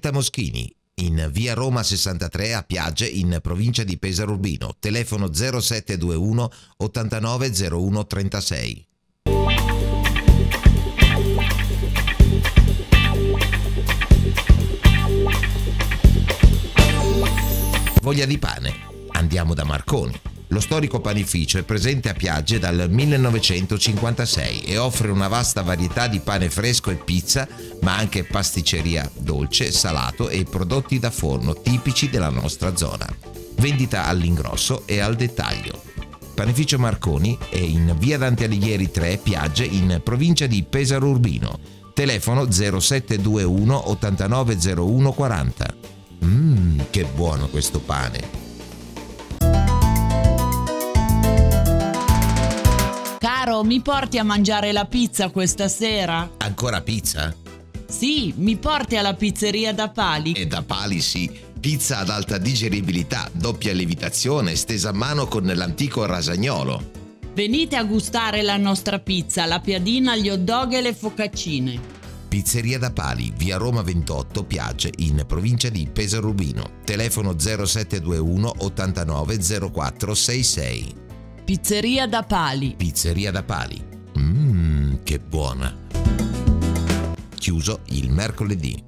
Clementa Moschini, in via Roma 63 a Piagge in provincia di Pesaro Urbino, telefono 0721 890136. Voglia di pane. Andiamo da Marconi. Lo storico panificio è presente a Piagge dal 1956 e offre una vasta varietà di pane fresco e pizza, ma anche pasticceria dolce, salato e prodotti da forno tipici della nostra zona. Vendita all'ingrosso e al dettaglio. Panificio Marconi è in via Dante Alighieri 3, Piagge, in provincia di Pesaro Urbino. Telefono 0721 890140. Mmm, che buono questo pane! Caro, mi porti a mangiare la pizza questa sera? Ancora pizza? Sì, mi porti alla pizzeria da Pali. E da Pali sì. Pizza ad alta digeribilità, doppia lievitazione, stesa a mano con l'antico rasagnolo. Venite a gustare la nostra pizza, la piadina, gli hot dog e le focaccine. Pizzeria da Pali, via Roma 28, Piace, in provincia di Pesarubino. Telefono 0721 890466. Pizzeria da pali. Pizzeria da pali. Mmm, che buona. Chiuso il mercoledì.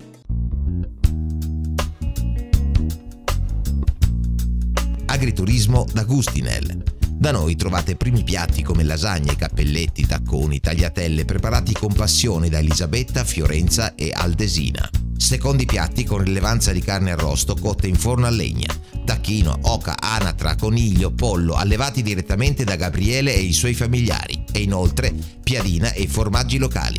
Agriturismo da Gustinel. Da noi trovate primi piatti come lasagne, cappelletti, tacconi, tagliatelle preparati con passione da Elisabetta, Fiorenza e Aldesina. Secondi piatti con rilevanza di carne arrosto cotta in forno a legna, tacchino, oca, anatra, coniglio, pollo, allevati direttamente da Gabriele e i suoi familiari e inoltre piadina e formaggi locali.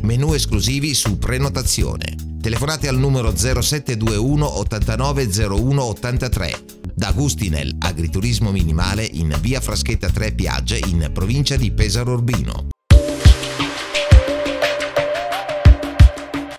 Menù esclusivi su prenotazione. Telefonate al numero 0721 8901 83 da Gustinel, agriturismo minimale in via Fraschetta 3 Piagge in provincia di Pesaro Urbino.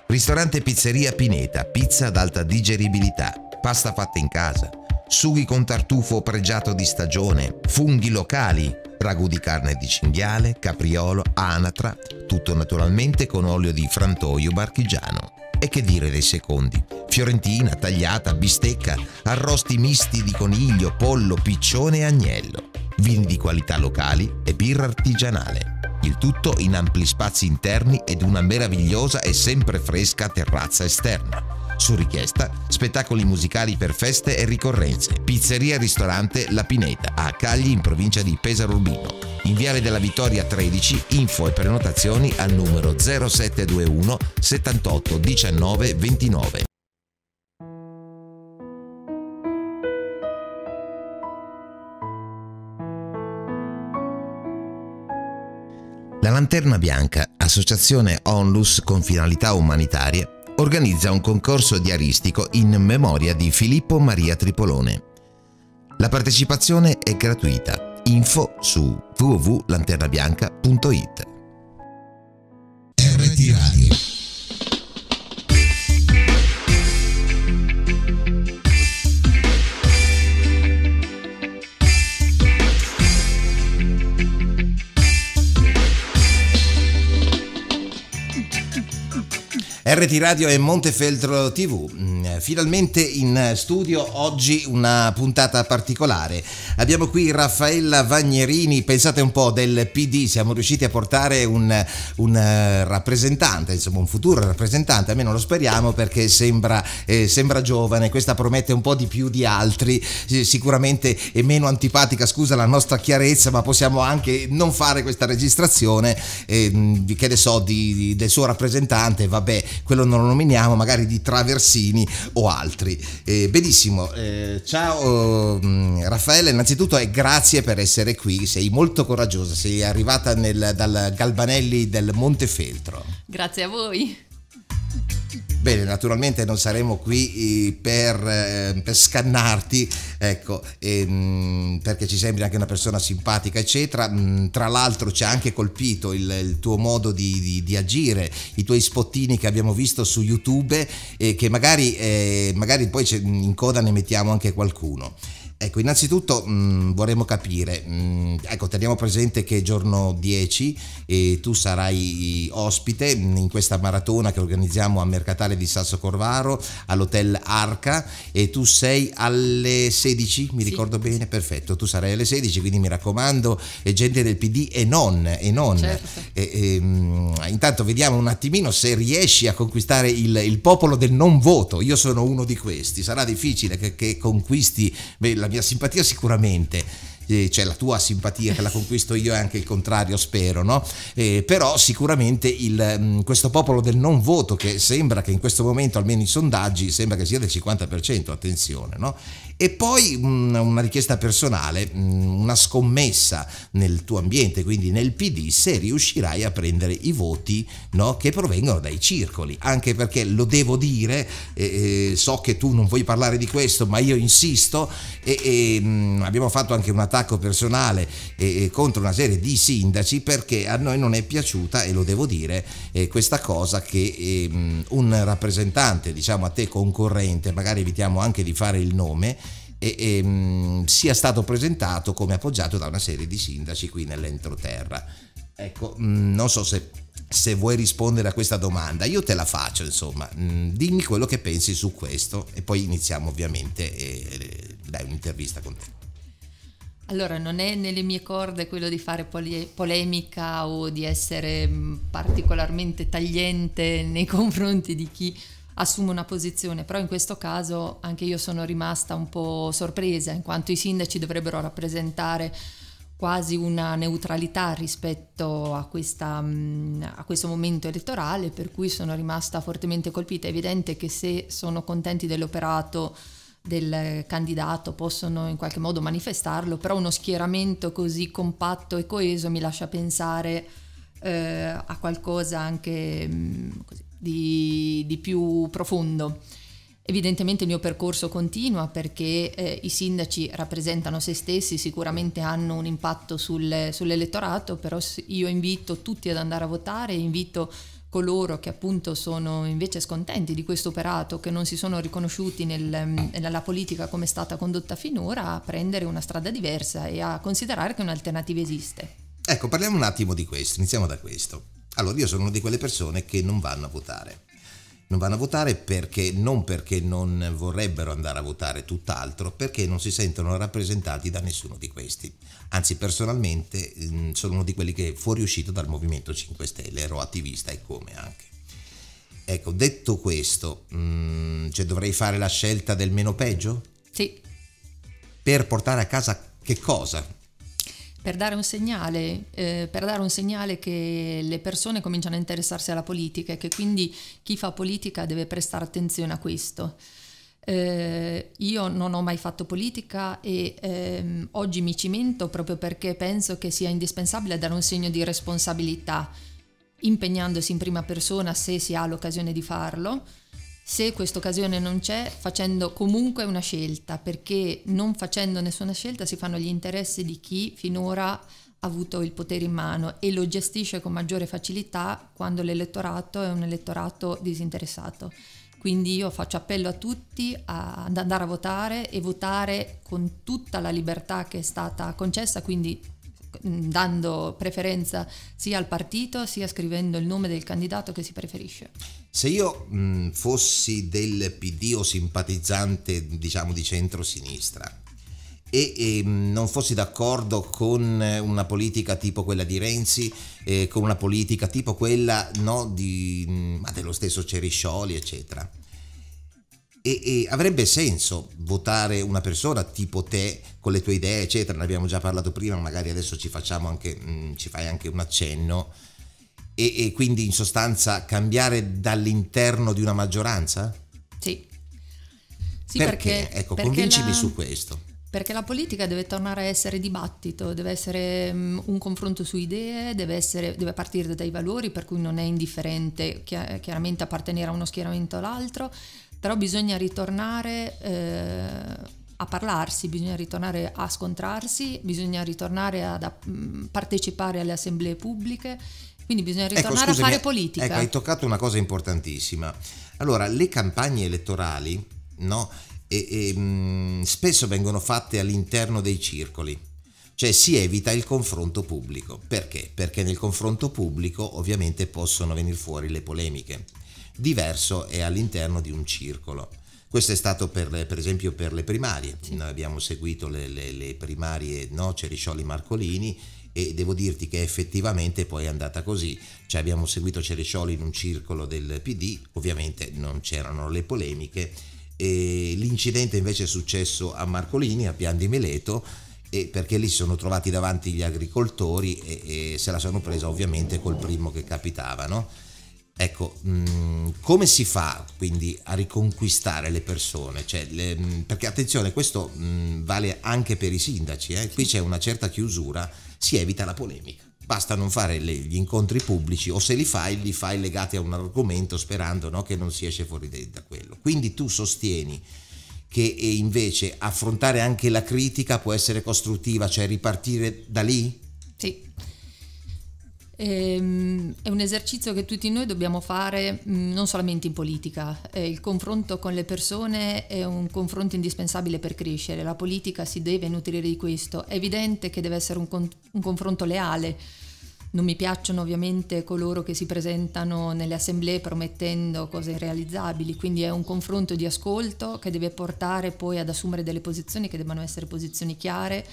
Ristorante Pizzeria Pineta, pizza ad alta digeribilità, pasta fatta in casa, sughi con tartufo pregiato di stagione, funghi locali, ragù di carne di cinghiale, capriolo, anatra, tutto naturalmente con olio di frantoio barchigiano. E che dire dei secondi? Fiorentina, tagliata, bistecca, arrosti misti di coniglio, pollo, piccione e agnello, vini di qualità locali e birra artigianale. Il tutto in ampli spazi interni ed una meravigliosa e sempre fresca terrazza esterna su richiesta, spettacoli musicali per feste e ricorrenze, pizzeria e ristorante La Pineta a Cagli in provincia di Pesaro Urbino. In Viale della Vittoria 13, info e prenotazioni al numero 0721 78 19 29. La Lanterna Bianca, associazione onlus con finalità umanitarie, organizza un concorso diaristico in memoria di Filippo Maria Tripolone. La partecipazione è gratuita. Info su www.lanternabianca.it RT Radio e Montefeltro TV. Mm, finalmente in studio oggi una puntata particolare. Abbiamo qui Raffaella Vagnerini, pensate un po' del PD, siamo riusciti a portare un, un eh, rappresentante, insomma un futuro rappresentante, almeno lo speriamo perché sembra, eh, sembra, giovane, questa promette un po' di più di altri, sicuramente è meno antipatica, scusa la nostra chiarezza, ma possiamo anche non fare questa registrazione, eh, che ne so, di, di, del suo rappresentante, vabbè quello non lo nominiamo, magari di Traversini o altri. Eh, benissimo, eh, ciao mm, Raffaele, innanzitutto e grazie per essere qui, sei molto coraggiosa, sei arrivata nel, dal Galbanelli del Montefeltro. Grazie a voi. Bene, naturalmente non saremo qui eh, per, eh, per scannarti, ecco, ehm, perché ci sembri anche una persona simpatica, eccetera. Mm, tra l'altro ci ha anche colpito il, il tuo modo di, di, di, agire, i tuoi spottini che abbiamo visto su YouTube e che magari, eh, magari poi in coda ne mettiamo anche qualcuno. Ecco, innanzitutto mh, mm, vorremmo capire, mh, mm, ecco, teniamo presente che è giorno 10 e tu sarai ospite in questa maratona che organizziamo a Mercatale di Sasso Corvaro all'hotel Arca e tu sei alle 16, mi sì. ricordo bene? Perfetto, tu sarai alle 16, quindi mi raccomando, gente del PD e non, e non. Certo. E, e, ehm, intanto vediamo un attimino se riesci a conquistare il, il, popolo del non voto, io sono uno di questi, sarà difficile che, che conquisti beh, la mia simpatia sicuramente eh, c'è la tua simpatia che la conquisto io e anche il contrario spero, no? Eh, però sicuramente il, mm, questo popolo del non voto che sembra che in questo momento almeno i sondaggi sembra che sia del 50%, attenzione, no? E poi mm, una richiesta personale, mm, una scommessa nel tuo ambiente, quindi nel PD, se riuscirai a prendere i voti no, che provengono dai circoli, anche perché lo devo dire, eh, eh so che tu non vuoi parlare di questo, ma io insisto, e, e abbiamo fatto anche una attacco personale eh, contro una serie di sindaci perché a noi non è piaciuta, e lo devo dire, eh, questa cosa che ehm, un rappresentante, diciamo a te concorrente, magari evitiamo anche di fare il nome, e, e, ehm, sia stato presentato come appoggiato da una serie di sindaci qui nell'entroterra. Ecco, mm, non so se, se, vuoi rispondere a questa domanda, io te la faccio, insomma, mm, dimmi quello che pensi su questo e poi iniziamo ovviamente e, dai un'intervista con te. Allora, non è nelle mie corde quello di fare pole- polemica o di essere mm, particolarmente tagliente nei confronti di chi assume una posizione, però in questo caso anche io sono rimasta un po' sorpresa, in quanto i sindaci dovrebbero rappresentare quasi una neutralità rispetto a, questa, mm, a questo momento elettorale, per cui sono rimasta fortemente colpita. È evidente che se sono contenti dell'operato del candidato, possono in qualche modo manifestarlo, però uno schieramento così compatto e coeso mi lascia pensare eh, a qualcosa anche mh, mm, così, di, di, più profondo. Evidentemente il mio percorso continua perché eh, i sindaci rappresentano se stessi, sicuramente hanno un impatto sul, sull'elettorato, però io invito tutti ad andare a votare, invito coloro che appunto sono invece scontenti di questo operato, che non si sono riconosciuti nel, mm, nella politica come è stata condotta finora, a prendere una strada diversa e a considerare che un'alternativa esiste. Ecco, parliamo un attimo di questo, iniziamo da questo. Allora, io sono una di quelle persone che non vanno a votare. Non vanno a votare perché non perché non vorrebbero andare a votare, tutt'altro, perché non si sentono rappresentati da nessuno di questi. Anzi, personalmente mm, sono uno di quelli che è fuoriuscito dal Movimento 5 Stelle, ero attivista e come anche. Ecco, detto questo, mm, cioè dovrei fare la scelta del meno peggio? Sì. Per portare a casa che cosa? per dare un segnale, eh, per dare un segnale che le persone cominciano a interessarsi alla politica e che quindi chi fa politica deve prestare attenzione a questo. Eh, io non ho mai fatto politica e ehm, oggi mi cimento proprio perché penso che sia indispensabile dare un segno di responsabilità impegnandosi in prima persona se si ha l'occasione di farlo, se questa occasione non c'è, facendo comunque una scelta, perché non facendo nessuna scelta si fanno gli interessi di chi finora ha avuto il potere in mano e lo gestisce con maggiore facilità quando l'elettorato è un elettorato disinteressato. Quindi io faccio appello a tutti ad andare a votare e votare con tutta la libertà che è stata concessa, quindi Mm, dando preferenza sia al partito sia scrivendo il nome del candidato che si preferisce. Se io mh, mm, fossi del PD o simpatizzante diciamo di centrosinistra e, e mm, non fossi d'accordo con una politica tipo quella di Renzi, eh, con una politica tipo quella no, di, mh, dello stesso Ceriscioli eccetera, e, e, avrebbe senso votare una persona tipo te con le tue idee eccetera ne abbiamo già parlato prima magari adesso ci facciamo anche mh, mm, ci fai anche un accenno e, e, quindi in sostanza cambiare dall'interno di una maggioranza sì, sì perché, perché ecco perché convincimi la, su questo perché la politica deve tornare a essere dibattito, deve essere mm, un confronto su idee, deve, essere, deve, partire dai valori, per cui non è indifferente chiaramente appartenere a uno schieramento o all'altro, però bisogna ritornare eh, a parlarsi, bisogna ritornare a scontrarsi, bisogna ritornare a, mm, partecipare alle assemblee pubbliche, quindi bisogna ecco, ritornare ecco, scusami, a fare politica. Ecco, hai toccato una cosa importantissima. Allora, le campagne elettorali no, e, e, mh, mm, spesso vengono fatte all'interno dei circoli cioè si evita il confronto pubblico. Perché? Perché nel confronto pubblico ovviamente possono venire fuori le polemiche diverso e all'interno di un circolo. Questo è stato per, per, esempio per le primarie, noi abbiamo seguito le, le, le primarie no? Ceriscioli Marcolini e devo dirti che effettivamente poi è andata così, cioè abbiamo seguito Ceriscioli in un circolo del PD, ovviamente non c'erano le polemiche, e l'incidente invece è successo a Marcolini, a Pian di Meleto, perché lì si sono trovati davanti gli agricoltori e, e se la sono presa ovviamente col primo che capitava. No? Ecco, mm, come si fa quindi a riconquistare le persone? Cioè, le, mm, perché attenzione, questo mm, vale anche per i sindaci, eh? qui c'è una certa chiusura, si evita la polemica. Basta non fare le, gli incontri pubblici o se li fai, li fai legati a un argomento sperando no, che non si esce fuori da quello. Quindi tu sostieni che eh, invece affrontare anche la critica può essere costruttiva, cioè ripartire da lì? Sì. Ehm, è un esercizio che tutti noi dobbiamo fare mm, non solamente in politica, eh, il confronto con le persone è un confronto indispensabile per crescere, la politica si deve nutrire di questo, è evidente che deve essere un, con- un confronto leale, non mi piacciono ovviamente coloro che si presentano nelle assemblee promettendo cose irrealizzabili, quindi è un confronto di ascolto che deve portare poi ad assumere delle posizioni che debbano essere posizioni chiare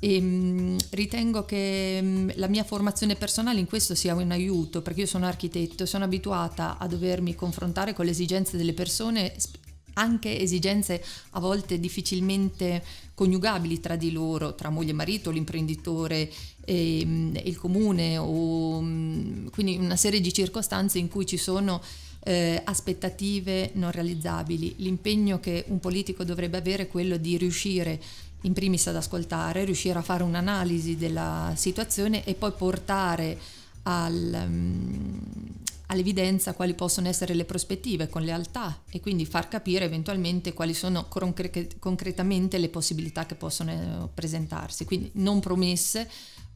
e, ehm, ritengo che mm, la mia formazione personale in questo sia un aiuto perché io sono architetto, sono abituata a dovermi confrontare con le esigenze delle persone, anche esigenze a volte difficilmente coniugabili tra di loro, tra moglie e marito, l'imprenditore e ehm, il comune, o, mm, quindi una serie di circostanze in cui ci sono eh, aspettative non realizzabili. L'impegno che un politico dovrebbe avere è quello di riuscire a in primis ad ascoltare, riuscire a fare un'analisi della situazione e poi portare al, um, all'evidenza quali possono essere le prospettive con lealtà e quindi far capire eventualmente quali sono concre- concretamente le possibilità che possono eh, presentarsi. Quindi non promesse,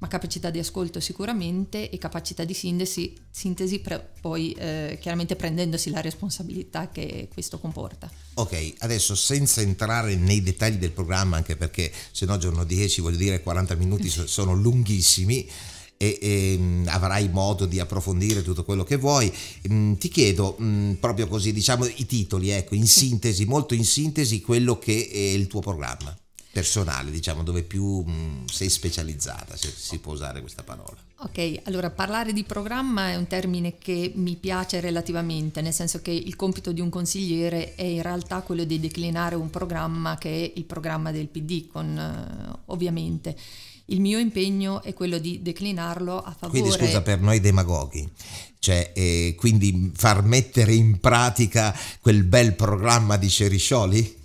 ma capacità di ascolto sicuramente e capacità di sintesi, sintesi pre- poi eh, chiaramente prendendosi la responsabilità che questo comporta. Ok, adesso senza entrare nei dettagli del programma, anche perché se no giorno 10, vuol dire 40 minuti sono lunghissimi, e, e, ehm, avrai modo di approfondire tutto quello che vuoi. Mm, ti chiedo mm, proprio così, diciamo i titoli, ecco, in sintesi, molto in sintesi, quello che è il tuo programma personale, diciamo, dove più mh, mm, sei specializzata, se si può usare questa parola. Ok, allora parlare di programma è un termine che mi piace relativamente, nel senso che il compito di un consigliere è in realtà quello di declinare un programma che è il programma del PD, con, uh, ovviamente. Il mio impegno è quello di declinarlo a favore. Quindi scusa per noi demagoghi, cioè, eh, quindi far mettere in pratica quel bel programma di Ceriscioli?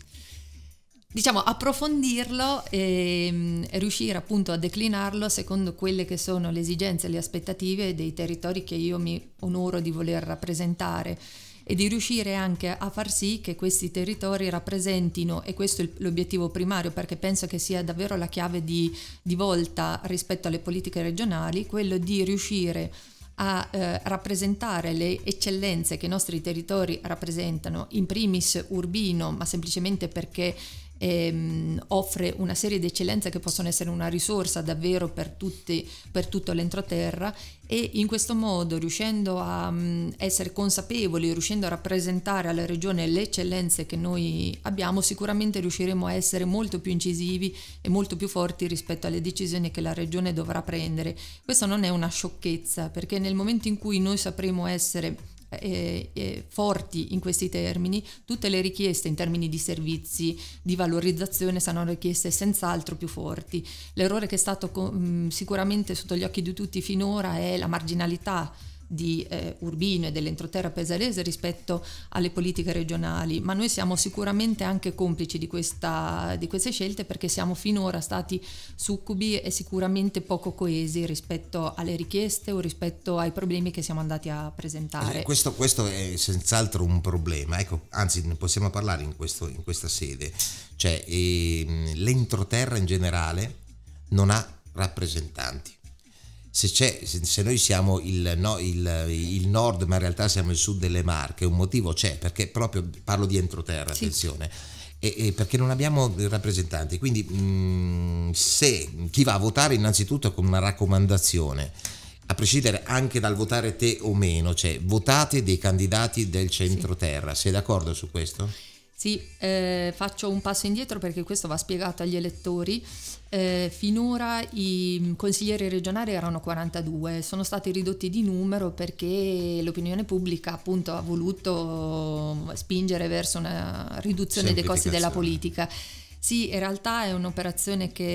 diciamo approfondirlo e, e, mm, riuscire appunto a declinarlo secondo quelle che sono le esigenze e le aspettative dei territori che io mi onoro di voler rappresentare e di riuscire anche a far sì che questi territori rappresentino, e questo è l'obiettivo primario perché penso che sia davvero la chiave di, di volta rispetto alle politiche regionali, quello di riuscire a eh, rappresentare le eccellenze che i nostri territori rappresentano, in primis urbino, ma semplicemente perché ehm, offre una serie di eccellenze che possono essere una risorsa davvero per, tutti, per tutto l'entroterra e in questo modo riuscendo a mh, mm, essere consapevoli, riuscendo a rappresentare alla regione le eccellenze che noi abbiamo, sicuramente riusciremo a essere molto più incisivi e molto più forti rispetto alle decisioni che la regione dovrà prendere. Questa non è una sciocchezza perché nel momento in cui noi sapremo essere eh, eh, forti in questi termini, tutte le richieste in termini di servizi, di valorizzazione saranno richieste senz'altro più forti. L'errore che è stato com- mm, sicuramente sotto gli occhi di tutti finora è la marginalità di eh, Urbino e dell'entroterra pesarese rispetto alle politiche regionali, ma noi siamo sicuramente anche complici di, questa, di queste scelte perché siamo finora stati succubi e sicuramente poco coesi rispetto alle richieste o rispetto ai problemi che siamo andati a presentare. Eh, questo, questo, è senz'altro un problema, ecco, anzi ne possiamo parlare in, questo, in questa sede, cioè ehm, l'entroterra in generale non ha rappresentanti se, se, noi siamo il, no, il, il, nord ma in realtà siamo il sud delle Marche, un motivo c'è, perché proprio parlo di entroterra, sì. attenzione. E, e perché non abbiamo rappresentanti quindi mh, mm, se chi va a votare innanzitutto con una raccomandazione a prescindere anche dal votare te o meno cioè votate dei candidati del centroterra, sì. sei d'accordo su questo? Sì, eh, faccio un passo indietro perché questo va spiegato agli elettori. Eh, finora i consiglieri regionali erano 42, sono stati ridotti di numero perché l'opinione pubblica appunto ha voluto spingere verso una riduzione dei costi della politica. Sì, in realtà è un'operazione che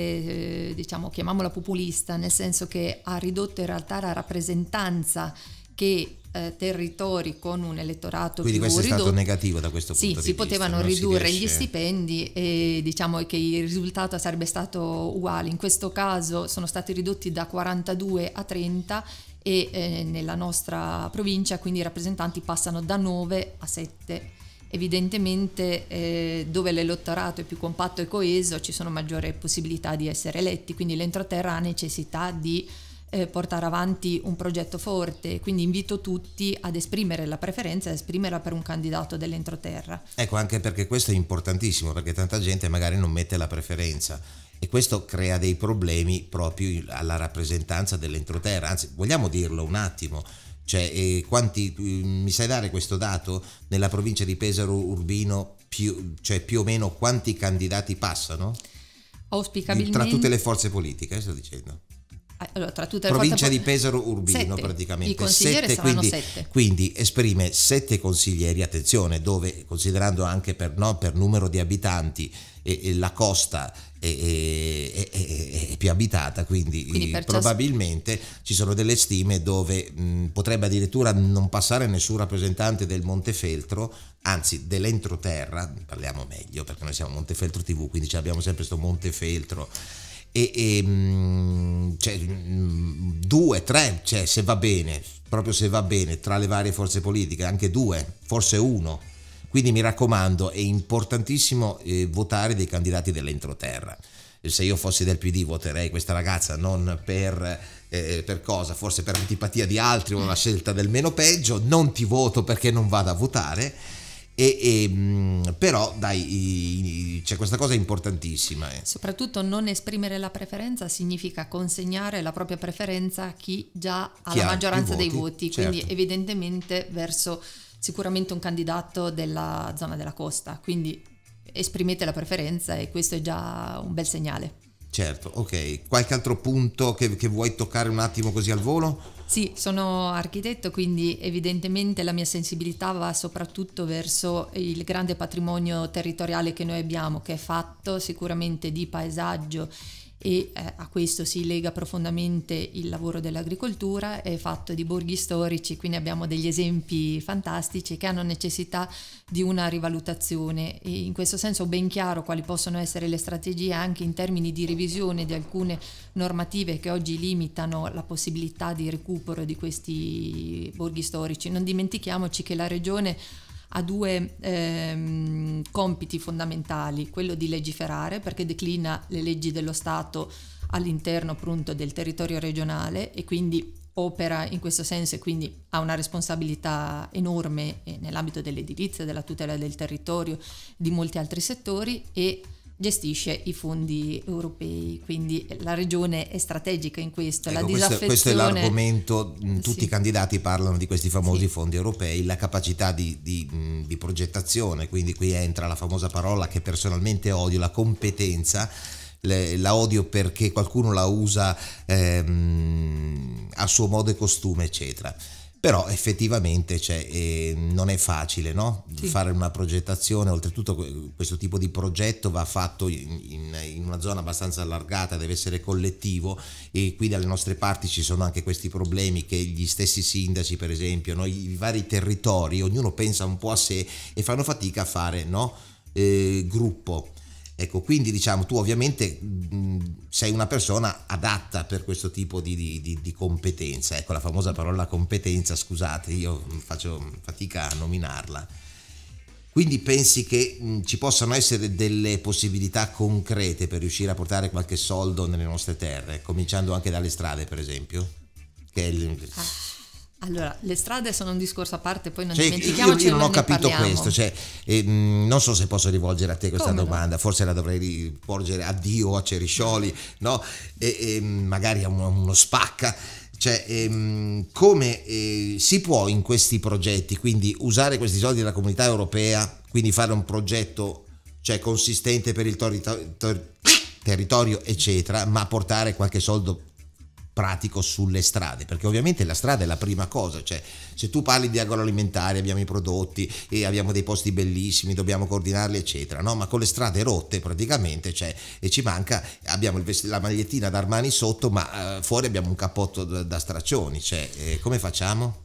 eh, diciamo chiamiamola populista, nel senso che ha ridotto in realtà la rappresentanza che eh, territori con un elettorato Quindi più questo è stato negativo da questo punto sì, di vista. Sì, si potevano ridurre si gli stipendi e diciamo che il risultato sarebbe stato uguale. In questo caso sono stati ridotti da 42 a 30 e eh, nella nostra provincia quindi i rappresentanti passano da 9 a 7. Evidentemente eh, dove l'elettorato è più compatto e coeso ci sono maggiore possibilità di essere eletti, quindi l'entroterra ha necessità di eh, portare avanti un progetto forte, quindi invito tutti ad esprimere la preferenza e esprimerla per un candidato dell'entroterra. Ecco, anche perché questo è importantissimo, perché tanta gente magari non mette la preferenza e questo crea dei problemi proprio alla rappresentanza dell'entroterra, anzi vogliamo dirlo un attimo. Cioè, eh, quanti, mi sai dare questo dato? Nella provincia di Pesaro Urbino, più, cioè più o meno quanti candidati passano? Auspicabilmente. Tra tutte le forze politiche, eh, sto dicendo. Ah, allora, tra tutte le provincia di Pesaro Urbino sette. praticamente, sette, quindi, sette. quindi esprime sette consiglieri, attenzione, dove considerando anche per, no, per numero di abitanti e, e la costa è, è, è, è, più abitata, quindi, quindi probabilmente ciasc... ci sono delle stime dove mh, potrebbe addirittura non passare nessun rappresentante del Montefeltro, anzi dell'entroterra, parliamo meglio perché noi siamo Montefeltro TV, quindi abbiamo sempre questo Montefeltro e, e mm, cioè, mm, due, tre, cioè, se va bene, proprio se va bene tra le varie forze politiche, anche due, forse uno. Quindi mi raccomando, è importantissimo eh, votare dei candidati dell'entroterra. Se io fossi del PD voterei questa ragazza non per, eh, per cosa, forse per antipatia di altri o una scelta del meno peggio, non ti voto perché non vado a votare e, e mm, però dai, c'è questa cosa importantissima. Eh. Soprattutto non esprimere la preferenza significa consegnare la propria preferenza a chi già ha chi la ha maggioranza voti, dei voti, certo. quindi evidentemente verso sicuramente un candidato della zona della costa. Quindi esprimete la preferenza e questo è già un bel segnale. Certo, ok. Qualche altro punto che, che, vuoi toccare un attimo così al volo? Sì, sono architetto, quindi evidentemente la mia sensibilità va soprattutto verso il grande patrimonio territoriale che noi abbiamo, che è fatto sicuramente di paesaggio e eh, a questo si lega profondamente il lavoro dell'agricoltura, è fatto di borghi storici, quindi abbiamo degli esempi fantastici che hanno necessità di una rivalutazione e in questo senso ben chiaro quali possono essere le strategie anche in termini di revisione di alcune normative che oggi limitano la possibilità di recupero di questi borghi storici. Non dimentichiamoci che la regione ha due ehm, compiti fondamentali, quello di legiferare perché declina le leggi dello Stato all'interno appunto del territorio regionale e quindi opera in questo senso e quindi ha una responsabilità enorme eh, nell'ambito dell'edilizia, della tutela del territorio, di molti altri settori e gestisce i fondi europei, quindi la regione è strategica in questo. Ecco, disaffezione... questo, è l'argomento, mm, tutti sì. i candidati parlano di questi famosi sì. fondi europei, la capacità di, di, mm, di progettazione, quindi qui entra la famosa parola che personalmente odio, la competenza. Le, la odio perché qualcuno la usa ehm, a suo modo e costume, eccetera però effettivamente cioè, eh, non è facile no? sì. fare una progettazione, oltretutto questo tipo di progetto va fatto in, in, una zona abbastanza allargata, deve essere collettivo e qui dalle nostre parti ci sono anche questi problemi che gli stessi sindaci per esempio, no? I, i vari territori, ognuno pensa un po' a sé e fanno fatica a fare no? eh, gruppo. Ecco, quindi diciamo tu ovviamente mh, sei una persona adatta per questo tipo di, di, di, competenza, ecco la famosa parola competenza, scusate, io faccio fatica a nominarla. Quindi pensi che mh, ci possano essere delle possibilità concrete per riuscire a portare qualche soldo nelle nostre terre, cominciando anche dalle strade per esempio? Che è il... Ah. Allora, le strade sono un discorso a parte, poi non cioè, dimentichiamoci. Io, io non ho capito parliamo. questo, cioè, ehm, non so se posso rivolgere a te questa Come domanda, no? forse la dovrei rivolgere a Dio, o a Ceriscioli, no? E, e, ehm, magari a uno, uno spacca. Cioè, ehm, come eh, si può in questi progetti, quindi usare questi soldi della comunità europea, quindi fare un progetto cioè, consistente per il territorio, ter- territorio, eccetera, ma portare qualche soldo pratico sulle strade, perché ovviamente la strada è la prima cosa, cioè se tu parli di agroalimentare abbiamo i prodotti e abbiamo dei posti bellissimi, dobbiamo coordinarli eccetera, no? ma con le strade rotte praticamente cioè, e ci manca, abbiamo vest- la magliettina da Armani sotto ma eh, fuori abbiamo un cappotto da, da straccioni, cioè, eh, come facciamo?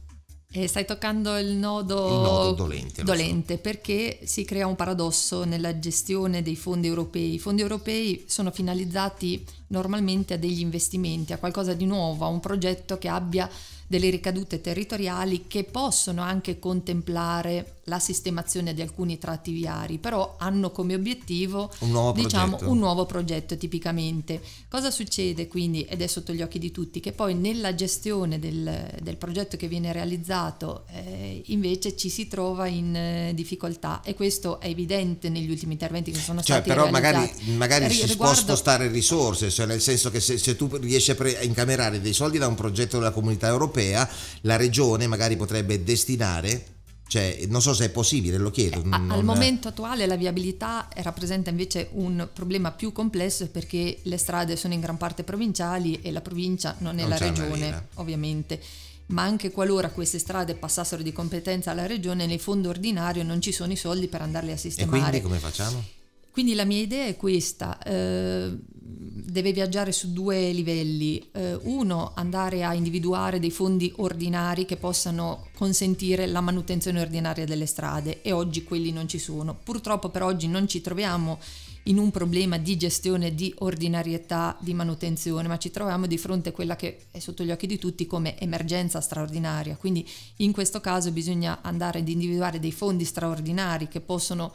E eh, stai toccando il nodo, il nodo dolente, dolente so. perché si crea un paradosso nella gestione dei fondi europei. I fondi europei sono finalizzati normalmente a degli investimenti, a qualcosa di nuovo, a un progetto che abbia delle ricadute territoriali che possono anche contemplare la sistemazione di alcuni tratti viari, però hanno come obiettivo un nuovo, diciamo, progetto. Un nuovo progetto tipicamente. Cosa succede quindi, ed è sotto gli occhi di tutti, che poi nella gestione del, del progetto che viene realizzato eh, invece ci si trova in eh, difficoltà e questo è evidente negli ultimi interventi che sono cioè, stati però realizzati. magari, magari Riguardo... si può spostare risorse, cioè nel senso che se, se tu riesci a, pre- a incamerare dei soldi da un progetto della comunità europea, la regione magari potrebbe destinare cioè, non so se è possibile, lo chiedo. A, al momento attuale la viabilità rappresenta invece un problema più complesso perché le strade sono in gran parte provinciali e la provincia non è non la regione, ovviamente. Ma anche qualora queste strade passassero di competenza alla regione, nel fondo ordinario non ci sono i soldi per andarle a sistemare. E quindi come facciamo? Quindi la mia idea è questa. Eh, deve viaggiare su due livelli. Eh, uno, andare a individuare dei fondi ordinari che possano consentire la manutenzione ordinaria delle strade e oggi quelli non ci sono. Purtroppo per oggi non ci troviamo in un problema di gestione di ordinarietà di manutenzione, ma ci troviamo di fronte a quella che è sotto gli occhi di tutti come emergenza straordinaria. Quindi in questo caso bisogna andare ad individuare dei fondi straordinari che possono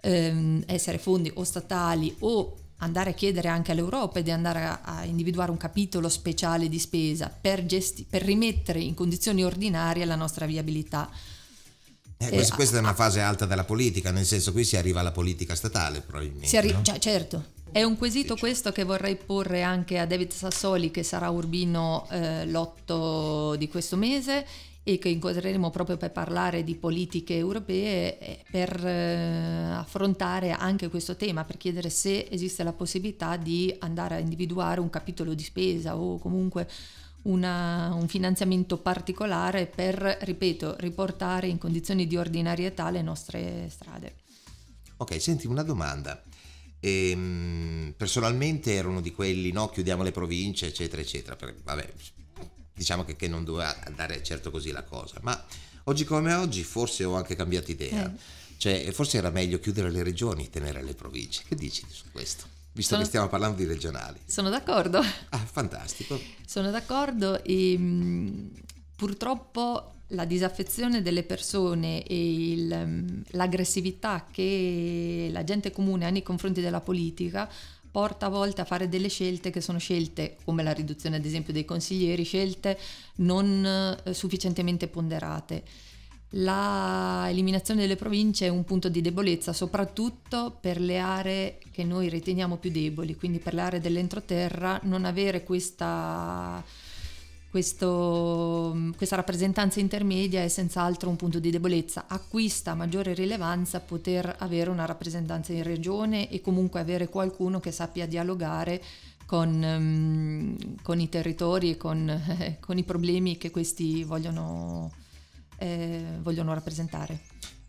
ehm, essere fondi o statali o andare a chiedere anche all'Europa di andare a, a, individuare un capitolo speciale di spesa per, gesti- per rimettere in condizioni ordinarie la nostra viabilità. Eh, eh questa, questa, è una fase alta della politica, nel senso qui si arriva alla politica statale probabilmente. Arri- no? cioè, certo, è un quesito questo che vorrei porre anche a David Sassoli che sarà Urbino eh, l'8 di questo mese e che incontreremo proprio per parlare di politiche europee per eh, affrontare anche questo tema, per chiedere se esiste la possibilità di andare a individuare un capitolo di spesa o comunque una, un finanziamento particolare per, ripeto, riportare in condizioni di ordinarietà le nostre strade. Ok, senti una domanda. Ehm, personalmente ero uno di quelli, no, chiudiamo le province, eccetera, eccetera. Perché, vabbè, diciamo che, che, non doveva andare certo così la cosa, ma oggi come oggi forse ho anche cambiato idea, eh. cioè forse era meglio chiudere le regioni e tenere le province, che dici su questo? Visto sono, che stiamo parlando di regionali. Sono d'accordo. Ah, fantastico. Sono d'accordo e mh, mm, purtroppo la disaffezione delle persone e il, mm, l'aggressività che la gente comune ha nei confronti della politica porta a volte a fare delle scelte che sono scelte, come la riduzione ad esempio dei consiglieri, scelte non eh, sufficientemente ponderate. La eliminazione delle province è un punto di debolezza, soprattutto per le aree che noi riteniamo più deboli, quindi per le aree dell'entroterra, non avere questa questo, questa rappresentanza intermedia è senz'altro un punto di debolezza, acquista maggiore rilevanza poter avere una rappresentanza in regione e comunque avere qualcuno che sappia dialogare con, ehm, con i territori e con, eh, con, i problemi che questi vogliono, eh, vogliono rappresentare.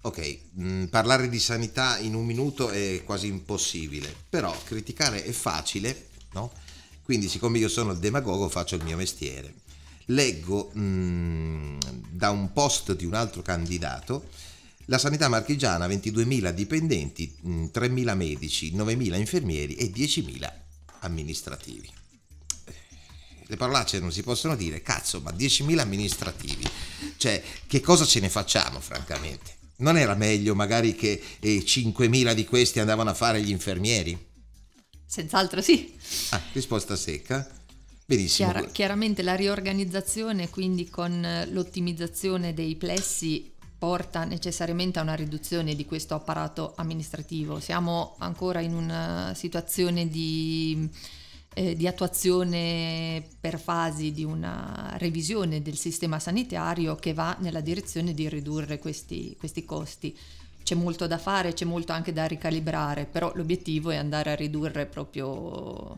Ok, mm, parlare di sanità in un minuto è quasi impossibile, però criticare è facile, no? Quindi siccome io sono il demagogo faccio il mio mestiere leggo mh, mm, da un post di un altro candidato, la sanità marchigiana 22.000 dipendenti, 3.000 mm, medici, 9.000 infermieri e 10.000 amministrativi. Le parolacce non si possono dire, cazzo, ma 10.000 amministrativi. Cioè, che cosa ce ne facciamo, francamente? Non era meglio magari che eh, 5.000 di questi andavano a fare gli infermieri? Senz'altro sì. Ah, risposta secca. Benissimo. Chiar- chiaramente la riorganizzazione, quindi con eh, l'ottimizzazione dei plessi, porta necessariamente a una riduzione di questo apparato amministrativo. Siamo ancora in una situazione di, eh, di attuazione per fasi di una revisione del sistema sanitario che va nella direzione di ridurre questi, questi costi c'è molto da fare, c'è molto anche da ricalibrare, però l'obiettivo è andare a ridurre proprio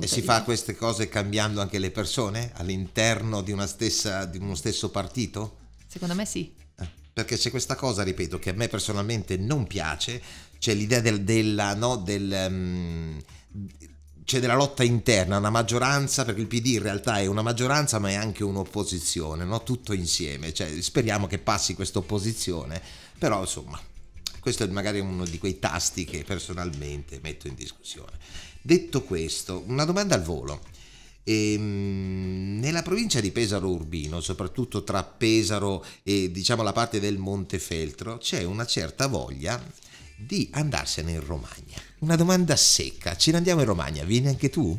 e si fa queste cose cambiando anche le persone all'interno di, stessa, di uno stesso partito? Secondo me sì. Eh, perché c'è questa cosa, ripeto, che a me personalmente non piace, c'è l'idea del, della, no, del, um, c'è della lotta interna, una maggioranza, perché il PD in realtà è una maggioranza ma è anche un'opposizione, no? tutto insieme, cioè, speriamo che passi questa opposizione, però insomma questo è magari uno di quei tasti che personalmente metto in discussione. Detto questo, una domanda al volo. Ehm, nella provincia di Pesaro Urbino, soprattutto tra Pesaro e diciamo la parte del Montefeltro, c'è una certa voglia di andarsene in Romagna. Una domanda secca, ce ne andiamo in Romagna, vieni anche tu?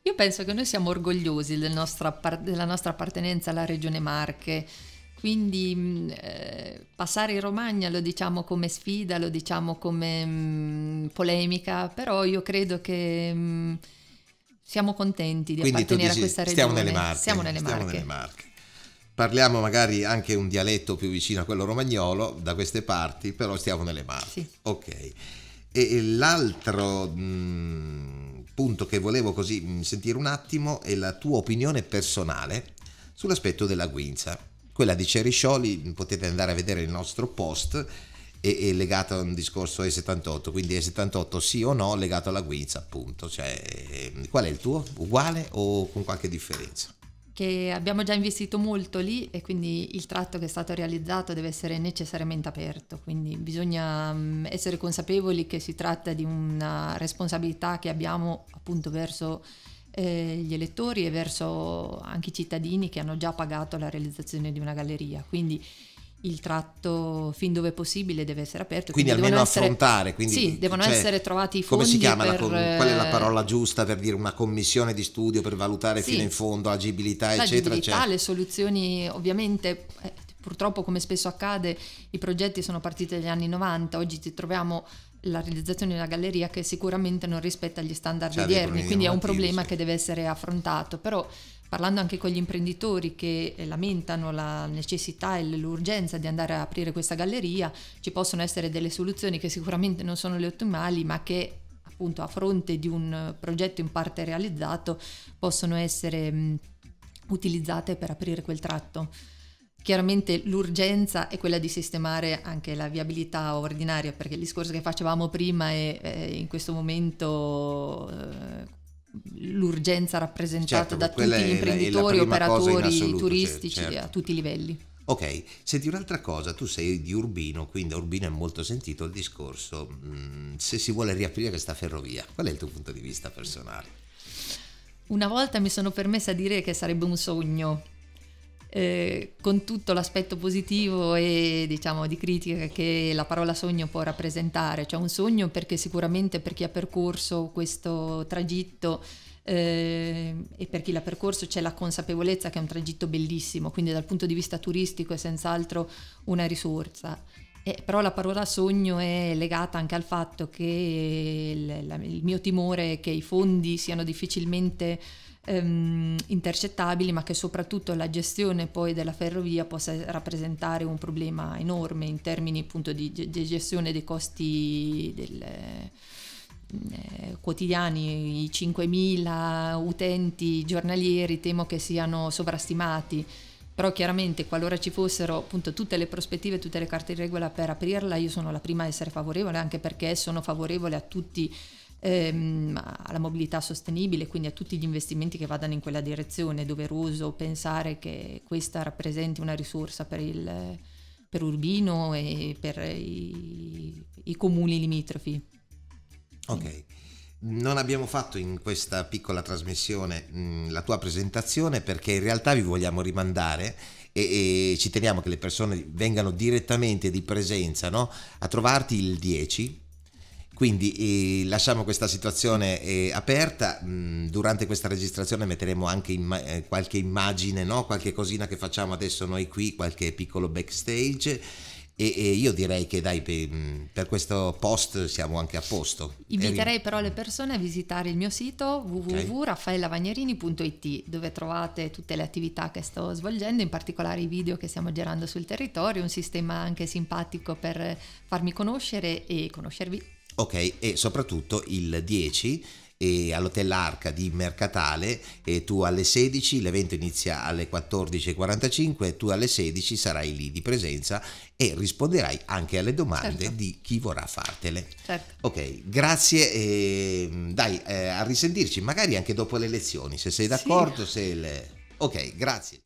Io penso che noi siamo orgogliosi del nostra, della nostra appartenenza alla regione Marche quindi mm, eh, passare in Romagna lo diciamo come sfida, lo diciamo come mh, mm, polemica, però io credo che mh, mm, siamo contenti di Quindi appartenere dici, a questa regione. Siamo nelle Marche. Siamo nelle Marche. nelle Marche parliamo magari anche un dialetto più vicino a quello romagnolo da queste parti, però stiamo nelle Marche. Sì. Ok. E l'altro mh, punto che volevo così sentire un attimo è la tua opinione personale sull'aspetto della guincia. Quella di Ceriscioli, potete andare a vedere il nostro post, è, legato a un discorso E78, quindi E78 sì o no legato alla guinza appunto. Cioè, ehm, qual è il tuo? Uguale o con qualche differenza? Che abbiamo già investito molto lì e quindi il tratto che è stato realizzato deve essere necessariamente aperto, quindi bisogna mm, essere consapevoli che si tratta di una responsabilità che abbiamo appunto verso eh, gli elettori e verso anche i cittadini che hanno già pagato la realizzazione di una galleria. Quindi il tratto fin dove possibile deve essere aperto. Quindi, quindi almeno essere, affrontare. Quindi, sì, devono cioè, essere trovati i fondi. Come si chiama? Per, la, qual è la eh, parola giusta per dire una commissione di studio per valutare sì, fino in fondo agibilità, eccetera, eccetera? Cioè. Le soluzioni ovviamente. Eh, purtroppo, come spesso accade, i progetti sono partiti dagli anni 90, oggi ci troviamo la realizzazione di una galleria che sicuramente non rispetta gli standard cioè, di quindi è un problema sì. che deve essere affrontato, però parlando anche con gli imprenditori che eh, lamentano la necessità e l'urgenza di andare a aprire questa galleria, ci possono essere delle soluzioni che sicuramente non sono le ottimali, ma che appunto a fronte di un progetto in parte realizzato possono essere mh, utilizzate per aprire quel tratto. Chiaramente l'urgenza è quella di sistemare anche la viabilità ordinaria, perché il discorso che facevamo prima è, è in questo momento eh, l'urgenza rappresentata certo, da tutti gli imprenditori, la, la operatori, assoluto, cioè, turistici, certo. a tutti i livelli. Ok, senti un'altra cosa, tu sei di Urbino, quindi a Urbino è molto sentito il discorso, mm, se si vuole riaprire questa ferrovia, qual è il tuo punto di vista personale? Una volta mi sono permessa di dire che sarebbe un sogno, eh, con tutto l'aspetto positivo e diciamo di critica che la parola sogno può rappresentare, cioè un sogno perché sicuramente per chi ha percorso questo tragitto eh, e per chi l'ha percorso c'è la consapevolezza che è un tragitto bellissimo, quindi dal punto di vista turistico è senz'altro una risorsa. Eh, però la parola sogno è legata anche al fatto che il, la, il mio timore è che i fondi siano difficilmente ehm, intercettabili, ma che soprattutto la gestione poi della ferrovia possa rappresentare un problema enorme in termini appunto di, di gestione dei costi del, eh, quotidiani, i 5.000 utenti giornalieri temo che siano sovrastimati però chiaramente qualora ci fossero appunto tutte le prospettive, tutte le carte di regola per aprirla, io sono la prima a essere favorevole, anche perché sono favorevole a tutti ehm, alla mobilità sostenibile, quindi a tutti gli investimenti che vadano in quella direzione, è doveroso pensare che questa rappresenti una risorsa per, il, per Urbino e per i, i comuni limitrofi. Ok. Non abbiamo fatto in questa piccola trasmissione mh, mm, la tua presentazione perché in realtà vi vogliamo rimandare e, e, ci teniamo che le persone vengano direttamente di presenza no? a trovarti il 10 quindi eh, lasciamo questa situazione eh, aperta, mm, durante questa registrazione metteremo anche imma- eh, qualche immagine, no? qualche cosina che facciamo adesso noi qui, qualche piccolo backstage. E, e, io direi che dai, mm, per, questo post siamo anche a posto. Inviterei eh, però le persone a visitare il mio sito www.raffaellavagnerini.it dove trovate tutte le attività che sto svolgendo, in particolare i video che stiamo girando sul territorio, un sistema anche simpatico per farmi conoscere e conoscervi. Ok, e soprattutto il 10 all'Hotel Arca di Mercatale e tu alle 16, l'evento inizia alle 14.45, tu alle 16 sarai lì di presenza e risponderai anche alle domande certo. di chi vorrà fartele. Certo. Ok, grazie e mm, dai, eh, a risentirci, magari anche dopo le lezioni, se sei d'accordo, sì. se le... Ok, grazie.